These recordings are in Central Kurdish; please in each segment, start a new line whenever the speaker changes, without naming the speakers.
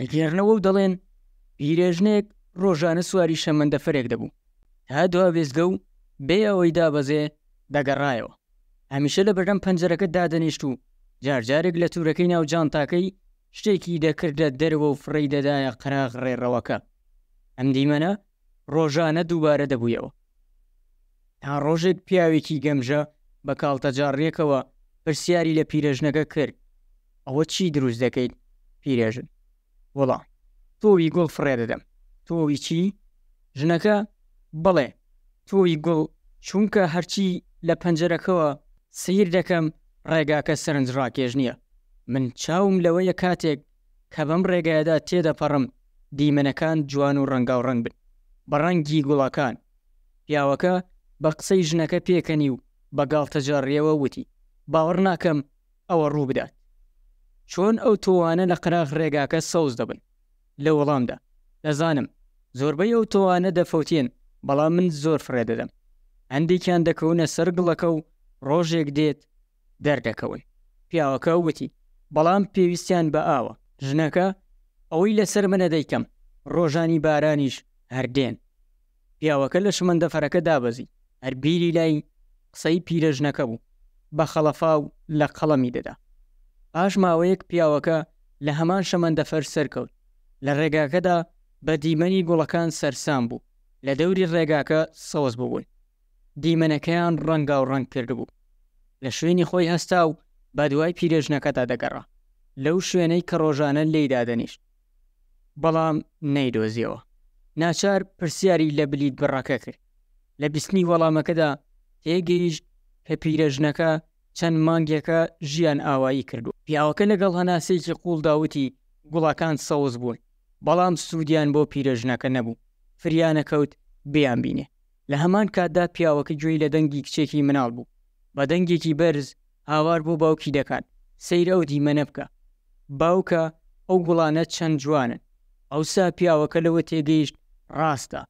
مگەێرنەوە و دەڵێن پیرێژنێک ڕۆژانە سواری شەمەندەفرێک دەبوو ها دوا وێزگە و بێ ئەوەی دابەزێ دەگەڕایەوە هەمیشە لە بەردەم پەنجەرەکە دادەنیشت و جارجارێک لە تورەکەی ناو جانتاکەی شتێکی دەکردە دەرەوە و فڕی دەدایە قراغ ڕێڕەوەکە ئەم دیمەنە ڕۆژانە دووبارە دەبوویەوە تا ڕۆژێک پیاوێکی گەمژە بە کاڵتەجارڕێکەوە پرسیاری لە پیرەژنەکە کرد ئەوە چی دروست دەکەیت پیرێژن وەڵا تۆوی گوڵ فڕێ دەدەم تۆوی چی ژنەکە بڵێ تۆوی گوڵ چونکە هەرچی لە پەنجەرەکەەوە سیر دەکەم ڕێگاکە سەرنجڕاکێژ نییە من چاوم لەوەیە کاتێک کە بەم ڕێگایدا تێدەپەڕم دیمەنەکان جوان و ڕەنگا و ڕنگ بن بە ڕەنگی گوڵەکان پیاوەکە بە قسەی ژنەکە پێکەنی و بەگاڵتەجارڕێەوە وتی باوەڕ ناکەم ئەوە ڕوو بدات چۆن ئەو تۆوانە لە قراغ ڕێگاکە سەوز دەبن لە وەڵامدا دەزانم زۆربەی ئەو تۆوانە دەفەوتێن بەڵام من زۆر فرێ دەدەم هەندێکیان دەکەونە سەرگڵەکە و ڕۆژێک دێت دەردەکەون پیاوەکە وتی بەڵام پێویستیان بە ئاوە ژنەکە ئەوەی لەسەر منە دەیکەم ڕۆژانی بارانیش هەردێن پیاوەکە لە شمەندەفەرەکە دابەزی هەربیری لای قسەی پیرە ژنەکە بوو بە خەڵەفا و لە قەڵەمی دەدا ئاش ماوەیەک پیاوەکە لە هەمان شەمەندەفەر سەرکەوت لە ڕێگاکەدا بە دیمەنی گوڵەکان سەرسام بوو لە دەوری ڕێگاکە سەوز ببوون دیمەنەکەیان ڕەنگا و ڕنگ کردبوو لە شوێنی خۆی هەستا و بە دوای پیرێژنەکەتا دەگەڕا لەو شوێنەی کە ڕۆژانە لێدادەنیشت بەڵام نەیدۆزیەوە ناچار پرسیاری لە بلیت بڕاکە کرد لە بیستنی وەڵامەکەدا تێگەیشت کە پیرەژنەکە چەند مانگێکە ژیان ئاوایی کردو پیاوەکە لەگەڵ هەناسێکی قوڵ داوتی گوڵاکان سەوز بوون بەڵام سوودیان بۆ پیرەژنەکە نەبوو فریانە کەوت بیان بینێ لە هەمان کاتدا پیاوەکە گوێی لە دەنگی کچێکی مناڵ بوو بە دەنگێکی بەرز هاوار بۆ باوکی دەکات سەیرە و دیمەنە بکە باوکە ئەو گوڵانە چەند جوانن ئەوسا پیاوەکە لەوە تێگەیشت ڕاستە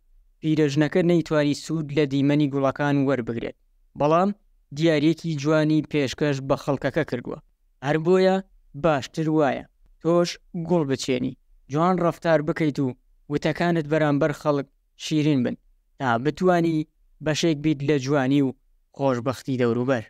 پیرەژنەکە نەیتوانی سوود لە دیمەنی گوڵەکان وەربگرێت بەڵام دیارێکی جوانی پێشکەش بە خەڵکەکە کردووە هەر بۆیە باشتر وایە تۆش گوڵ بچێنی جوان ڕفتار بکەیت و وتەکانت بەرامبەر خەڵک شیرین بن تا بتانی بەشێک بیت لە جوانی و خۆشببختی دەوروبەر